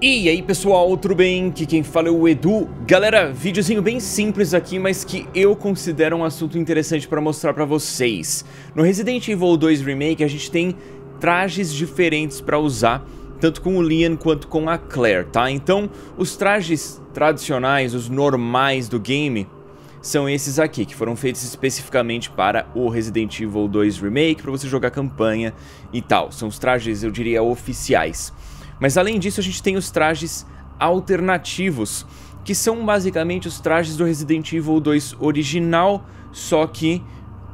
E aí pessoal, tudo bem? Aqui quem fala é o Edu. Galera, videozinho bem simples aqui, mas que eu considero um assunto interessante pra mostrar pra vocês. No Resident Evil 2 Remake a gente tem trajes diferentes pra usar, tanto com o Leon quanto com a Claire, tá? Então, os trajes tradicionais, os normais do game, são esses aqui, que foram feitos especificamente para o Resident Evil 2 Remake, para você jogar campanha e tal. São os trajes, eu diria, oficiais. Mas além disso, a gente tem os trajes alternativos, que são basicamente os trajes do Resident Evil 2 original, só que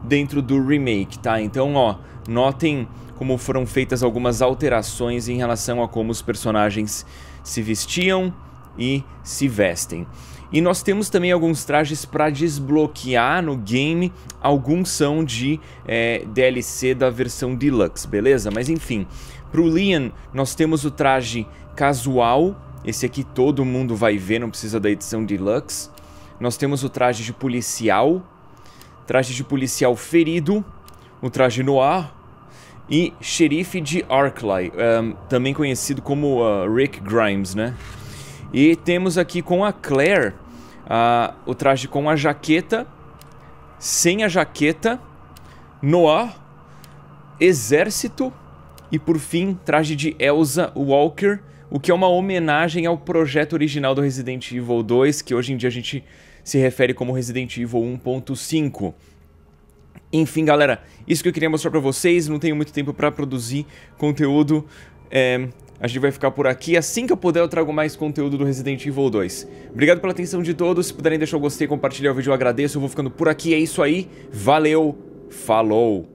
dentro do remake, tá? Então, ó, notem como foram feitas algumas alterações em relação a como os personagens se vestiam e se vestem. E nós temos também alguns trajes para desbloquear no game, alguns são de é, DLC da versão Deluxe, beleza? Mas enfim, para o Leon nós temos o traje casual, esse aqui todo mundo vai ver, não precisa da edição Deluxe. Nós temos o traje de policial, traje de policial ferido, o traje noir, e xerife de Arclay, um, também conhecido como uh, Rick Grimes, né? E temos aqui com a Claire uh, o traje com a jaqueta, sem a jaqueta, Noah, exército e por fim traje de Elsa Walker, o que é uma homenagem ao projeto original do Resident Evil 2, que hoje em dia a gente se refere como Resident Evil 1.5. Enfim, galera, isso que eu queria mostrar para vocês. Não tenho muito tempo para produzir conteúdo. É, a gente vai ficar por aqui. Assim que eu puder, eu trago mais conteúdo do Resident Evil 2. Obrigado pela atenção de todos. Se puderem deixar o gostei, compartilhar o vídeo, eu agradeço. Eu vou ficando por aqui. É isso aí. Valeu. Falou.